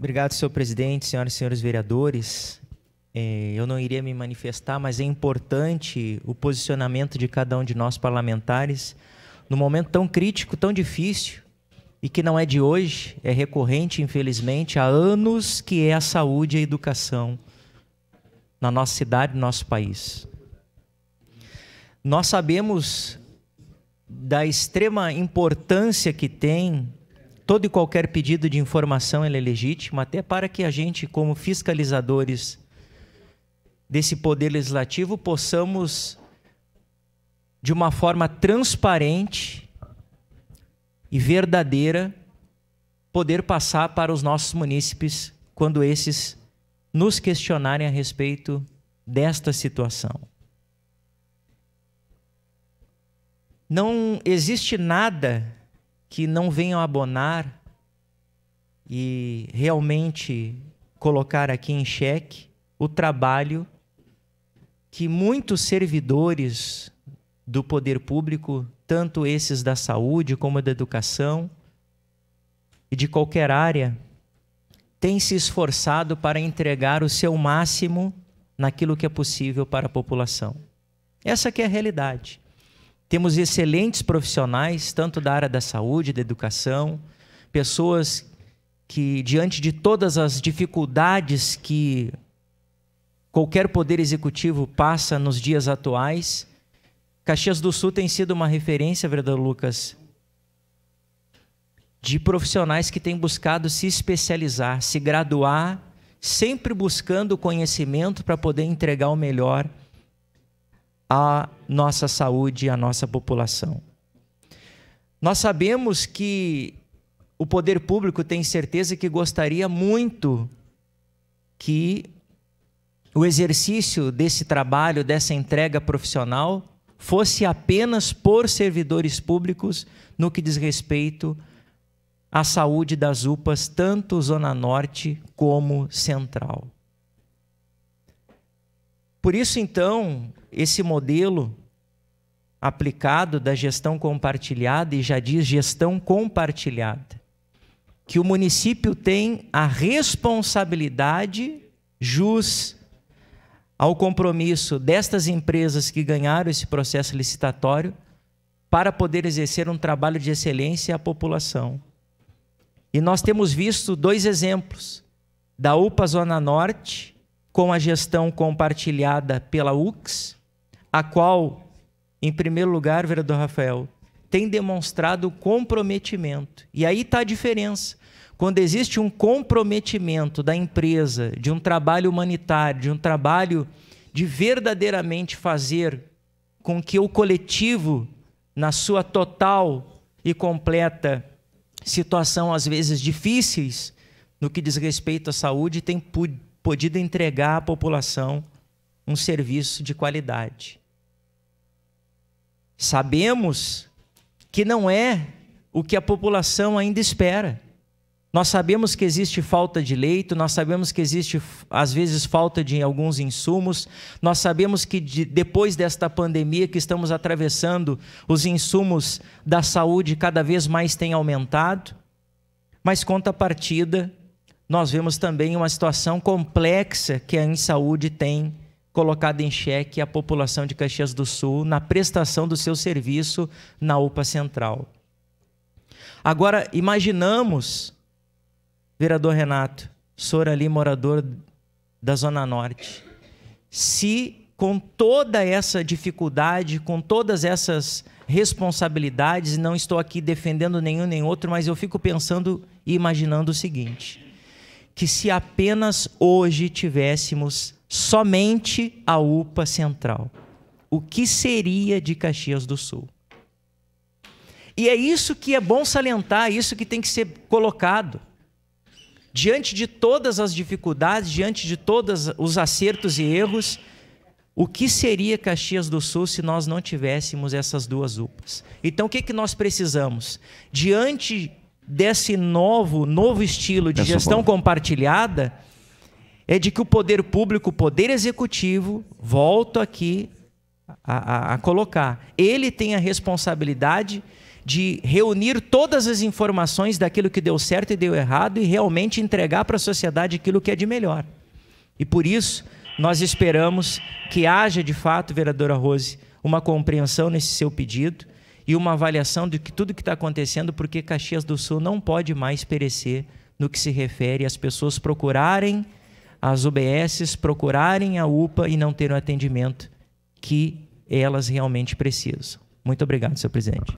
Obrigado, senhor presidente, senhoras e senhores vereadores. É, eu não iria me manifestar, mas é importante o posicionamento de cada um de nós parlamentares no momento tão crítico, tão difícil, e que não é de hoje, é recorrente, infelizmente, há anos que é a saúde e a educação na nossa cidade, no nosso país. Nós sabemos da extrema importância que tem todo e qualquer pedido de informação é legítimo, até para que a gente, como fiscalizadores desse poder legislativo, possamos, de uma forma transparente e verdadeira, poder passar para os nossos munícipes quando esses nos questionarem a respeito desta situação. Não existe nada que não venham abonar e realmente colocar aqui em xeque o trabalho que muitos servidores do poder público, tanto esses da saúde como da educação e de qualquer área, têm se esforçado para entregar o seu máximo naquilo que é possível para a população. Essa que é a realidade. Temos excelentes profissionais, tanto da área da saúde, da educação, pessoas que, diante de todas as dificuldades que qualquer poder executivo passa nos dias atuais, Caxias do Sul tem sido uma referência, vereador Lucas, de profissionais que têm buscado se especializar, se graduar, sempre buscando conhecimento para poder entregar o melhor à nossa saúde e à nossa população. Nós sabemos que o poder público tem certeza que gostaria muito que o exercício desse trabalho, dessa entrega profissional, fosse apenas por servidores públicos no que diz respeito à saúde das UPAs, tanto Zona Norte como Central. Por isso, então, esse modelo aplicado da gestão compartilhada, e já diz gestão compartilhada, que o município tem a responsabilidade jus ao compromisso destas empresas que ganharam esse processo licitatório para poder exercer um trabalho de excelência à população. E nós temos visto dois exemplos da UPA Zona Norte com a gestão compartilhada pela UX, a qual, em primeiro lugar, vereador Rafael, tem demonstrado comprometimento. E aí está a diferença. Quando existe um comprometimento da empresa, de um trabalho humanitário, de um trabalho de verdadeiramente fazer com que o coletivo, na sua total e completa situação, às vezes difíceis, no que diz respeito à saúde, tem, podido entregar à população um serviço de qualidade. Sabemos que não é o que a população ainda espera. Nós sabemos que existe falta de leito, nós sabemos que existe, às vezes, falta de alguns insumos, nós sabemos que de, depois desta pandemia que estamos atravessando, os insumos da saúde cada vez mais têm aumentado, mas, conta partida, nós vemos também uma situação complexa que a Insaúde tem colocado em xeque a população de Caxias do Sul na prestação do seu serviço na UPA Central. Agora, imaginamos, vereador Renato, Sorali, morador da Zona Norte, se com toda essa dificuldade, com todas essas responsabilidades, não estou aqui defendendo nenhum nem outro, mas eu fico pensando e imaginando o seguinte que se apenas hoje tivéssemos somente a UPA Central, o que seria de Caxias do Sul? E é isso que é bom salientar, é isso que tem que ser colocado. Diante de todas as dificuldades, diante de todos os acertos e erros, o que seria Caxias do Sul se nós não tivéssemos essas duas UPAs? Então, o que, que nós precisamos? Diante desse novo, novo estilo de gestão compartilhada é de que o poder público, o poder executivo, volto aqui a, a, a colocar, ele tem a responsabilidade de reunir todas as informações daquilo que deu certo e deu errado e realmente entregar para a sociedade aquilo que é de melhor. E por isso, nós esperamos que haja de fato, vereadora Rose, uma compreensão nesse seu pedido e uma avaliação de que tudo que está acontecendo, porque Caxias do Sul não pode mais perecer no que se refere às pessoas procurarem as UBSs, procurarem a UPA e não ter o atendimento que elas realmente precisam. Muito obrigado, senhor presidente.